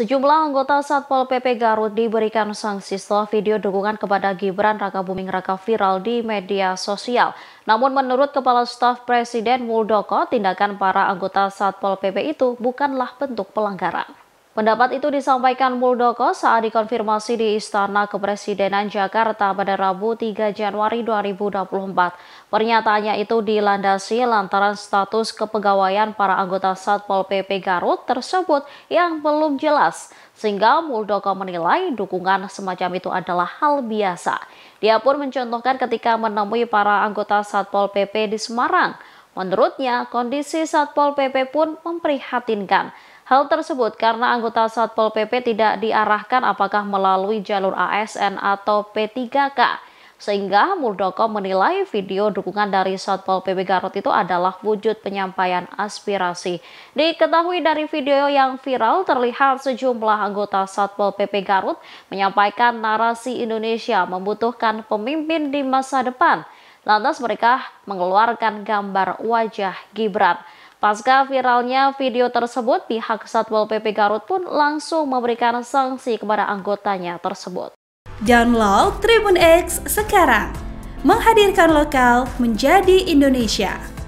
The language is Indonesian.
Sejumlah anggota Satpol PP Garut diberikan sanksi setelah video dukungan kepada Gibran Raka Buming Raka viral di media sosial. Namun menurut Kepala Staf Presiden Muldoko, tindakan para anggota Satpol PP itu bukanlah bentuk pelanggaran. Pendapat itu disampaikan Muldoko saat dikonfirmasi di Istana Kepresidenan Jakarta pada Rabu 3 Januari 2024. Pernyataannya itu dilandasi lantaran status kepegawaian para anggota Satpol PP Garut tersebut yang belum jelas, sehingga Muldoko menilai dukungan semacam itu adalah hal biasa. Dia pun mencontohkan ketika menemui para anggota Satpol PP di Semarang. Menurutnya, kondisi Satpol PP pun memprihatinkan Hal tersebut karena anggota Satpol PP tidak diarahkan apakah melalui jalur ASN atau P3K, sehingga Muldoko menilai video dukungan dari Satpol PP Garut itu adalah wujud penyampaian aspirasi. Diketahui dari video yang viral terlihat sejumlah anggota Satpol PP Garut menyampaikan narasi Indonesia membutuhkan pemimpin di masa depan. Lantas mereka mengeluarkan gambar wajah Gibran. Pasca viralnya video tersebut, pihak Satpol PP Garut pun langsung memberikan sanksi kepada anggotanya tersebut. Download Tribun X sekarang, menghadirkan lokal menjadi Indonesia.